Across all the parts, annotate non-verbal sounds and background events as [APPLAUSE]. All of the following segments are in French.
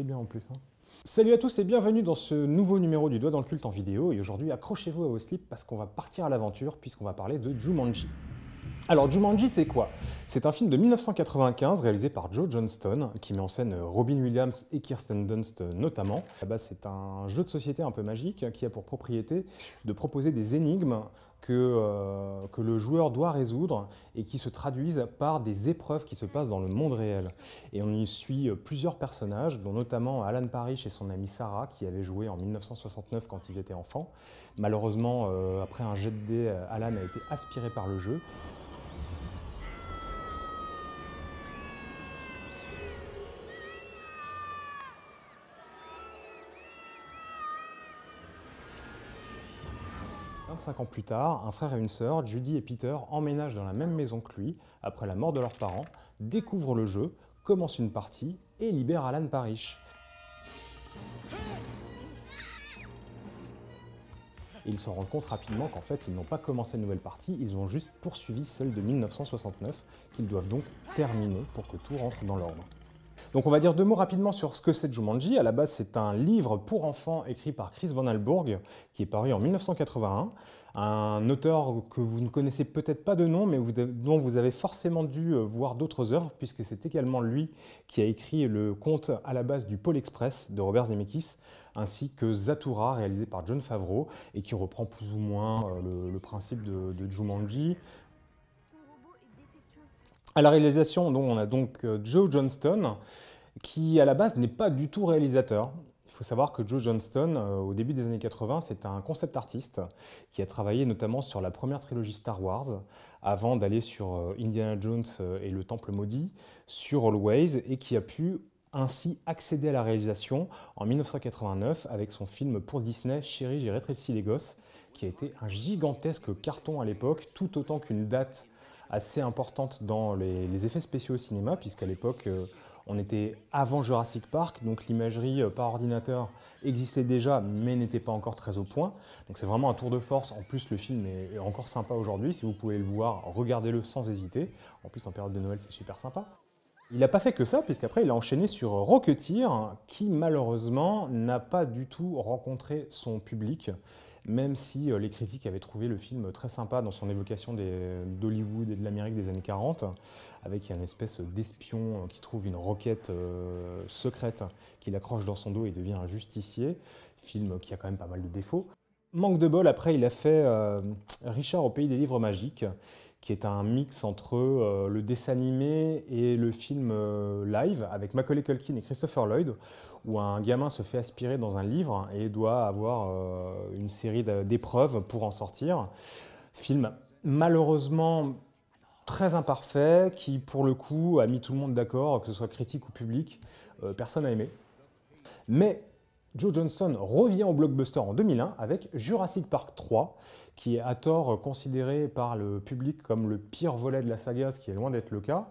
bien en plus. Hein. Salut à tous et bienvenue dans ce nouveau numéro du Doigt dans le culte en vidéo. Et aujourd'hui, accrochez-vous à vos slips parce qu'on va partir à l'aventure puisqu'on va parler de Jumanji. Alors Jumanji, c'est quoi C'est un film de 1995 réalisé par Joe Johnston qui met en scène Robin Williams et Kirsten Dunst notamment. C'est un jeu de société un peu magique qui a pour propriété de proposer des énigmes que, euh, que le joueur doit résoudre et qui se traduisent par des épreuves qui se passent dans le monde réel. Et on y suit euh, plusieurs personnages, dont notamment Alan Parrish et son amie Sarah, qui avaient joué en 1969 quand ils étaient enfants. Malheureusement, euh, après un jet de dés, Alan a été aspiré par le jeu 25 ans plus tard, un frère et une sœur, Judy et Peter, emménagent dans la même maison que lui après la mort de leurs parents, découvrent le jeu, commencent une partie et libèrent Alan Parrish. ils se rendent compte rapidement qu'en fait, ils n'ont pas commencé une nouvelle partie, ils ont juste poursuivi celle de 1969, qu'ils doivent donc terminer pour que tout rentre dans l'ordre. Donc on va dire deux mots rapidement sur ce que c'est Jumanji. À la base, c'est un livre pour enfants écrit par Chris Van Alburg qui est paru en 1981. Un auteur que vous ne connaissez peut-être pas de nom, mais dont vous avez forcément dû euh, voir d'autres œuvres, puisque c'est également lui qui a écrit le conte à la base du Pôle Express de Robert Zemeckis, ainsi que Zatura, réalisé par John Favreau, et qui reprend plus ou moins euh, le, principe de, de Jumanji. À la réalisation, on a donc euh, Joe Johnston, qui à la base n'est pas du tout réalisateur. Il faut savoir que Joe Johnston, euh, au début des années 80, c'est un concept artiste qui a travaillé notamment sur la première trilogie Star Wars, avant d'aller sur euh, Indiana Jones et le Temple Maudit, sur Always, et qui a pu ainsi accéder à la réalisation en 1989 avec son film pour Disney Chérie, j'ai rétréci les gosses, qui a été un gigantesque carton à l'époque, tout autant qu'une date assez importante dans les, effets spéciaux au cinéma, puisqu'à l'époque, euh, on était avant Jurassic Park, donc l'imagerie euh, par ordinateur existait déjà, mais n'était pas encore très au point. Donc c'est vraiment un tour de force. En plus, le film est encore sympa aujourd'hui. Si vous pouvez le voir, regardez-le sans hésiter. En plus, en période de Noël, c'est super sympa. Il n'a pas fait que ça, puisqu'après, il a enchaîné sur Rocketeer, qui malheureusement n'a pas du tout rencontré son public même si euh, les critiques avaient trouvé le film très sympa dans son évocation euh, d'Hollywood et de l'Amérique des années 40, avec une espèce d'espion euh, qui trouve une roquette secrète qu'il accroche dans son dos et devient un justicier, film qui a quand même pas mal de défauts manque de bol, après, il a fait euh, Richard au pays des livres magiques, qui est un mix entre euh, le dessin animé et le film euh, live, avec Macaulay Culkin et Christopher Lloyd, où un gamin se fait aspirer dans un livre et doit avoir une série d'épreuves pour en sortir. Film malheureusement très imparfait, qui pour le coup a mis tout le monde d'accord, que ce soit critique ou public, personne n'a aimé. Mais Joe Johnson revient au blockbuster en 2001 avec Jurassic Park 3, qui est à tort considéré par le public comme le pire volet de la saga, ce qui est loin d'être le cas.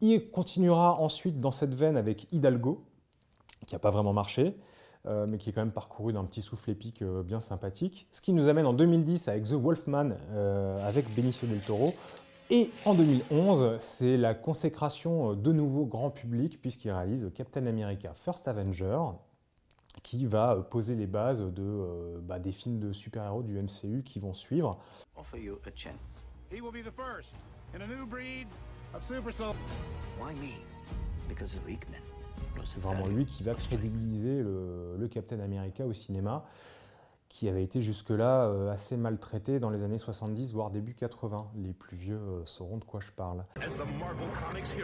Il continuera ensuite dans cette veine avec Hidalgo, qui n'a pas vraiment marché, euh, mais qui est quand même parcouru d'un petit souffle épique euh, bien sympathique. Ce qui nous amène en 2010 avec The Wolfman, euh, avec Benicio del Toro, et en 2011, c'est la consécration de nouveau grand public puisqu'il réalise Captain America First Avenger, qui va euh, poser les bases de, euh, bah, des films de super-héros du MCU qui vont suivre. chance. C'est vraiment lui qui va crédibiliser le, Captain America au cinéma, qui avait été jusque-là euh, assez maltraité dans les années 70, voire début 80. Les plus vieux sauront de quoi je parle. Marvel Comics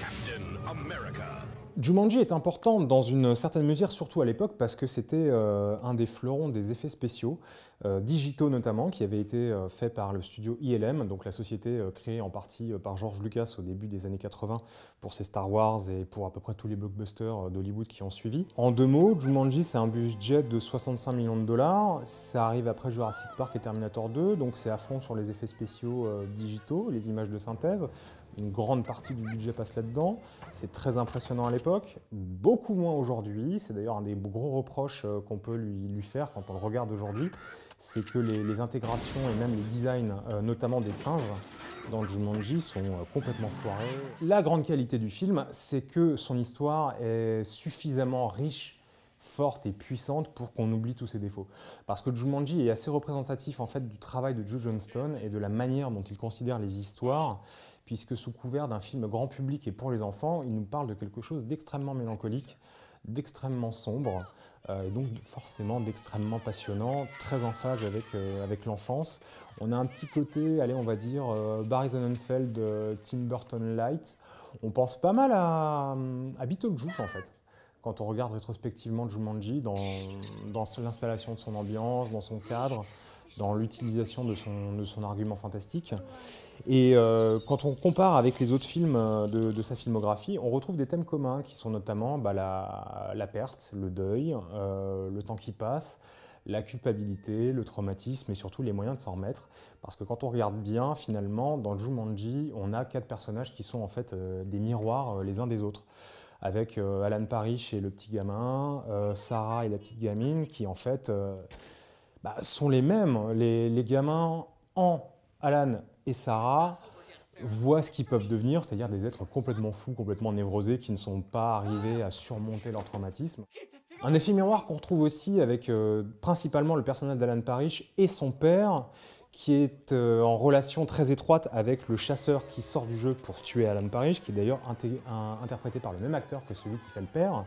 Captain America. Jumanji est important dans une certaine mesure, surtout à l'époque, parce que c'était euh, un des fleurons des effets spéciaux, euh, digitaux notamment, qui avait été euh, fait par le studio ILM, donc la société créée en partie par George Lucas au début des années 80 pour ses Star Wars et pour à peu près tous les blockbusters d'Hollywood qui ont suivi. En deux mots, Jumanji, c'est un budget de 65 millions de dollars. Ça arrive après Jurassic Park et Terminator 2, donc c'est à fond sur les effets spéciaux digitaux, les images de synthèse. Une grande partie du budget passe là-dedans. C'est très impressionnant à l'époque beaucoup moins aujourd'hui. C'est d'ailleurs un des gros reproches euh, qu'on peut lui, faire quand on le regarde aujourd'hui. C'est que les, intégrations et même les designs, euh, notamment des singes, dans Jumanji sont euh, complètement foirés. La grande qualité du film, c'est que son histoire est suffisamment riche forte et puissante pour qu'on oublie tous ses défauts. Parce que Jumanji est assez représentatif en fait du travail de Joe Johnston et de la manière dont il considère les histoires puisque sous couvert d'un film grand public et pour les enfants, il nous parle de quelque chose d'extrêmement mélancolique, d'extrêmement sombre, euh, et donc forcément d'extrêmement passionnant, très en phase avec, euh, avec l'enfance. On a un petit côté, allez, on va dire, euh, Barry Tim Burton Light. On pense pas mal à, à Beetlejuice, en fait quand on regarde rétrospectivement Jumanji, dans, dans l'installation de son ambiance, dans son cadre, dans l'utilisation de son, argument fantastique. Et euh, quand on compare avec les autres films euh, de, sa filmographie, on retrouve des thèmes communs qui sont notamment bah, la, perte, le deuil, euh, le temps qui passe, la culpabilité, le traumatisme et surtout les moyens de s'en remettre. Parce que quand on regarde bien, finalement, dans Jumanji, on a quatre personnages qui sont en fait des miroirs les uns des autres avec Alan Parrish et le petit gamin, Sarah et la petite gamine, qui en fait bah, sont les mêmes. Les, gamins en Alan et Sarah voient ce qu'ils peuvent devenir, c'est-à-dire des êtres complètement fous, complètement névrosés, qui ne sont pas arrivés à surmonter leur traumatisme. Un effet miroir qu'on retrouve aussi avec euh, principalement le personnage d'Alan Parrish et son père, qui est euh, en relation très étroite avec le chasseur qui sort du jeu pour tuer Alan Parrish, qui est d'ailleurs interprété par le même acteur que celui qui fait le père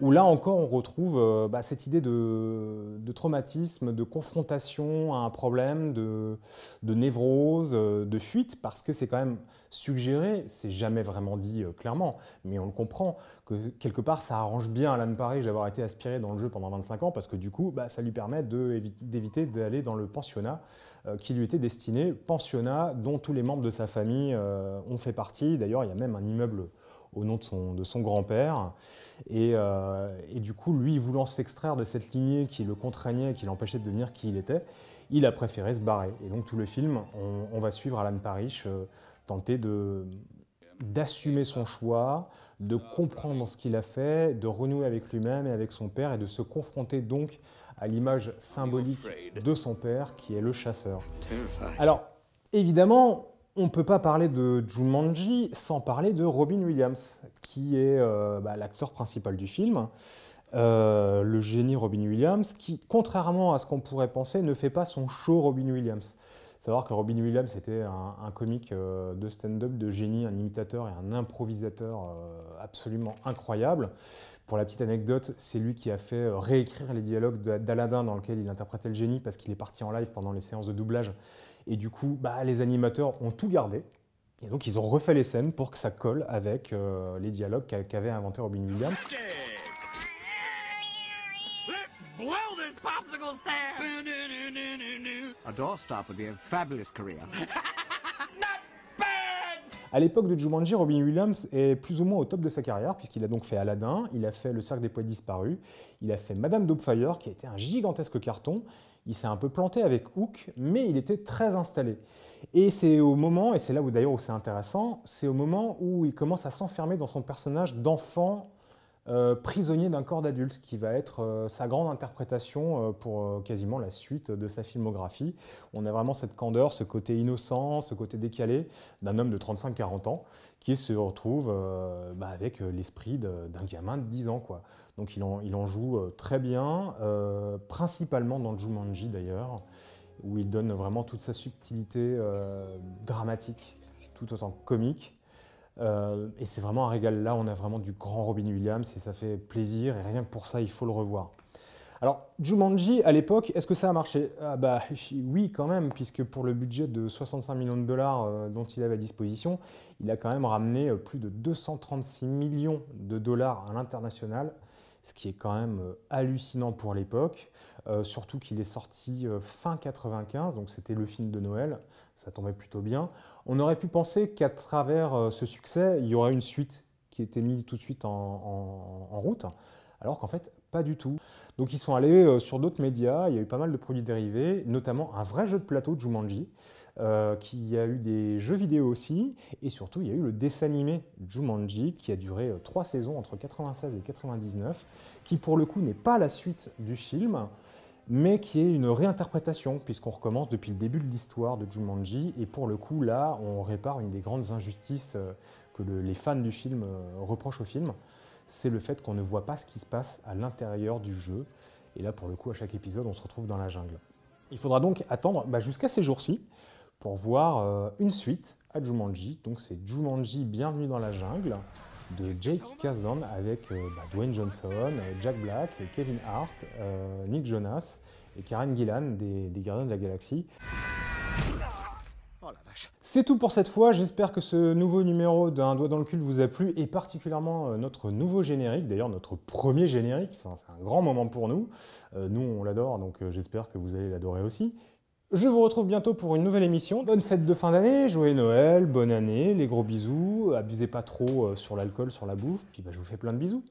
où là encore on retrouve euh, bah, cette idée de, traumatisme, de confrontation à un problème, de, névrose, euh, de fuite, parce que c'est quand même suggéré, c'est jamais vraiment dit euh, clairement, mais on le comprend, que quelque part ça arrange bien à Alan Paris d'avoir été aspiré dans le jeu pendant 25 ans, parce que du coup bah, ça lui permet d'éviter d'aller dans le pensionnat qui lui était destiné, pensionnat dont tous les membres de sa famille ont fait partie, d'ailleurs il y a même un immeuble au nom de son, grand-père. Euh, et, du coup, lui, voulant s'extraire de cette lignée qui le contraignait, qui l'empêchait de devenir qui il était, il a préféré se barrer. Et donc tout le film, on, va suivre Alan Parrish euh, tenter de d'assumer son choix, de comprendre ce qu'il a fait, de renouer avec lui-même et avec son père, et de se confronter donc à l'image symbolique de son père, qui est le chasseur. Alors, évidemment, on ne peut pas parler de Jumanji sans parler de Robin Williams, qui est euh, bah, l'acteur principal du film, euh, le génie Robin Williams, qui, contrairement à ce qu'on pourrait penser, ne fait pas son show Robin Williams. Savoir que Robin Williams était un, comique euh, de stand-up de génie, un imitateur et un improvisateur absolument incroyable. Pour la petite anecdote, c'est lui qui a fait euh, réécrire les dialogues d'Aladin dans lequel il interprétait le génie parce qu'il est parti en live pendant les séances de doublage. Et du coup, bah, les animateurs ont tout gardé. Et donc, ils ont refait les scènes pour que ça colle avec euh, les dialogues qu'avait inventé Robin Williams. A doorstop would be a fabulous career. [LAUGHS] À l'époque de Jumanji, Robin Williams est plus ou moins au top de sa carrière, puisqu'il a donc fait Aladdin, il a fait Le Cercle des Poids Disparus, il a fait Madame Dopefire, qui a été un gigantesque carton. Il s'est un peu planté avec Hook, mais il était très installé. Et c'est au moment, et c'est là où d'ailleurs où c'est intéressant, c'est au moment où il commence à s'enfermer dans son personnage d'enfant euh, prisonnier d'un corps d'adulte, qui va être euh, sa grande interprétation euh, pour quasiment la suite de sa filmographie. On a vraiment cette candeur, ce côté innocent, ce côté décalé d'un homme de 35-40 ans qui se retrouve bah, avec l'esprit d'un gamin de 10 ans. Quoi. Donc il en, il en joue très bien, principalement dans le Jumanji d'ailleurs, où il donne vraiment toute sa subtilité dramatique, tout autant comique. Euh, et c'est vraiment un régal. Là, on a vraiment du grand Robin Williams et ça fait plaisir. Et rien que pour ça, il faut le revoir. Alors, Jumanji, à l'époque, est-ce que ça a marché Ah bah [LAUGHS] oui, quand même, puisque pour le budget de 65 millions de dollars euh, dont il avait à disposition, il a quand même ramené euh, plus de 236 millions de dollars à l'international, ce qui est quand même euh, hallucinant pour l'époque, euh, surtout qu'il est sorti euh, fin 95, donc c'était le film de Noël, ça tombait plutôt bien. On aurait pu penser qu'à travers ce succès, il y aurait une suite qui était mise tout de suite en route alors qu'en fait, pas du tout. Donc ils sont allés euh, sur d'autres médias, il y a eu pas mal de produits dérivés, notamment un vrai jeu de plateau de Jumanji, euh, qui a eu des jeux vidéo aussi, et surtout il y a eu le dessin animé Jumanji, qui a duré euh, trois saisons entre 96 et 99, qui pour le coup n'est pas la suite du film, mais qui est une réinterprétation, puisqu'on recommence depuis le début de l'histoire de Jumanji, et pour le coup là, on répare une des grandes injustices que les fans du film reprochent au film c'est le fait qu'on ne voit pas ce qui se passe à l'intérieur du jeu. Et là, pour le coup, à chaque épisode, on se retrouve dans la jungle. Il faudra donc attendre bah, jusqu'à ces jours-ci pour voir euh, une suite à Jumanji. Donc c'est Jumanji Bienvenue dans la jungle de Jake Kasdan avec euh, bah, Dwayne Johnson, Jack Black, Kevin Hart, euh, Nick Jonas et Karen Gillan des, des Gardiens de la Galaxie. C'est tout pour cette fois, j'espère que ce nouveau numéro d'un doigt dans le cul vous a plu et particulièrement euh, notre nouveau générique, d'ailleurs notre premier générique, c'est un, grand moment pour nous. Euh, nous on l'adore donc euh, j'espère que vous allez l'adorer aussi. Je vous retrouve bientôt pour une nouvelle émission. Bonne fête de fin d'année, joyeux Noël, bonne année, les gros bisous, abusez pas trop sur l'alcool, sur la bouffe, puis bah, je vous fais plein de bisous.